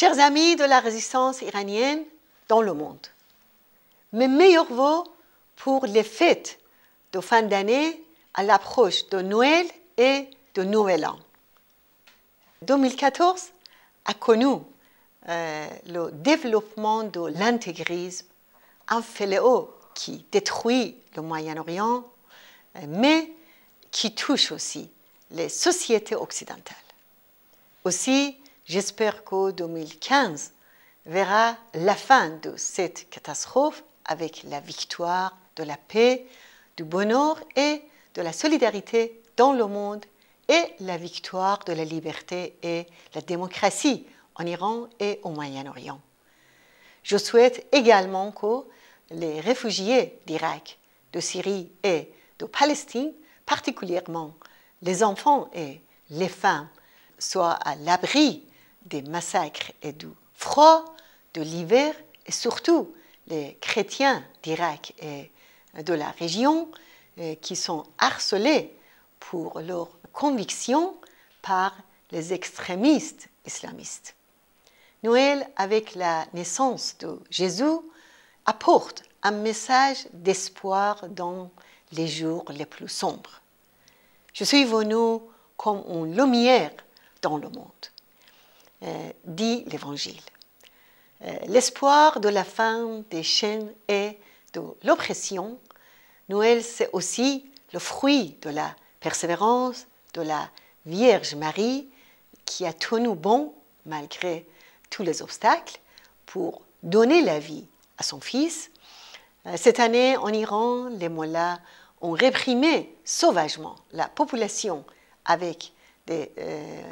Chers amis de la résistance iranienne dans le monde, mes meilleurs vœux pour les fêtes de fin d'année à l'approche de Noël et de Nouvel An. 2014 a connu euh, le développement de l'intégrisme, un fléau qui détruit le Moyen-Orient, euh, mais qui touche aussi les sociétés occidentales. Aussi, J'espère que 2015 verra la fin de cette catastrophe avec la victoire de la paix, du bonheur et de la solidarité dans le monde et la victoire de la liberté et la démocratie en Iran et au Moyen-Orient. Je souhaite également que les réfugiés d'Irak, de Syrie et de Palestine, particulièrement les enfants et les femmes, soient à l'abri des massacres et du froid, de l'hiver, et surtout les chrétiens d'Irak et de la région euh, qui sont harcelés pour leurs convictions par les extrémistes islamistes. Noël, avec la naissance de Jésus, apporte un message d'espoir dans les jours les plus sombres. Je suis venu comme une lumière dans le monde. Euh, dit l'Évangile. Euh, l'espoir de la fin des chaînes et de l'oppression, Noël c'est aussi le fruit de la persévérance de la Vierge Marie qui a tenu bon malgré tous les obstacles pour donner la vie à son fils. Euh, cette année, en Iran, les mollahs ont réprimé sauvagement la population avec des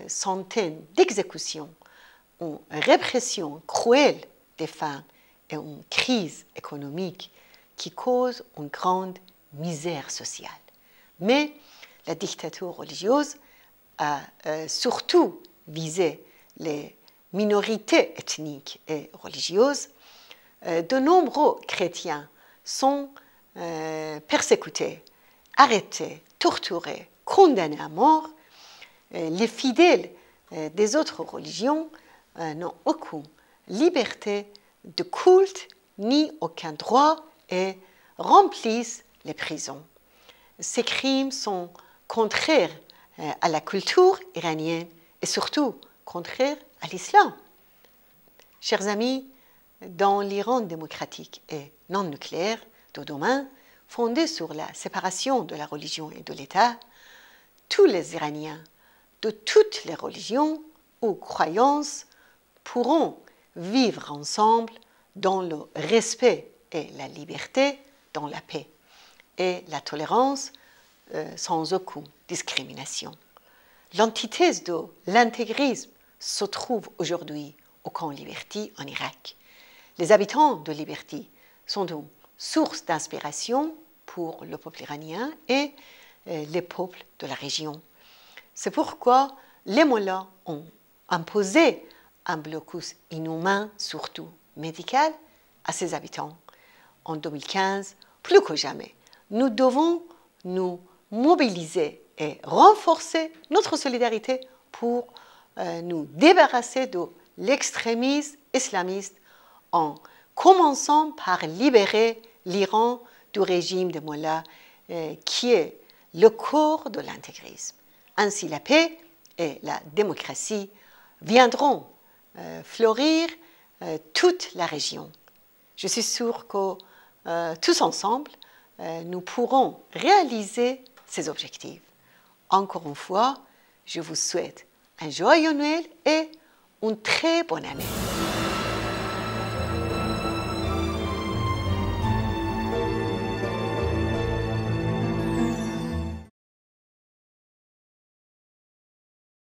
centaines d'exécutions une répression cruelle des femmes et une crise économique qui cause une grande misère sociale. Mais la dictature religieuse a euh, surtout visé les minorités ethniques et religieuses. Euh, de nombreux chrétiens sont euh, persécutés, arrêtés, torturés, condamnés à mort. Les fidèles des autres religions euh, n'ont aucune liberté de culte ni aucun droit et remplissent les prisons. Ces crimes sont contraires euh, à la culture iranienne et surtout contraires à l'islam. Chers amis, dans l'Iran démocratique et non nucléaire de demain, fondé sur la séparation de la religion et de l'État, tous les Iraniens de toutes les religions ou croyances pourront vivre ensemble dans le respect et la liberté, dans la paix et la tolérance euh, sans aucune discrimination. L'antithèse de l'intégrisme se trouve aujourd'hui au camp Liberty en Irak. Les habitants de Liberty sont donc source d'inspiration pour le peuple iranien et euh, les peuples de la région. C'est pourquoi les Mollahs ont imposé un blocus inhumain, surtout médical, à ses habitants. En 2015, plus que jamais, nous devons nous mobiliser et renforcer notre solidarité pour euh, nous débarrasser de l'extrémisme islamiste en commençant par libérer l'Iran du régime de Mollah euh, qui est le corps de l'intégrisme. Ainsi la paix et la démocratie viendront euh, fleurir euh, toute la région. Je suis sûre que euh, tous ensemble, nous pourrons réaliser ces objectifs. Encore une fois, je vous souhaite un joyeux Noël et une très bonne année.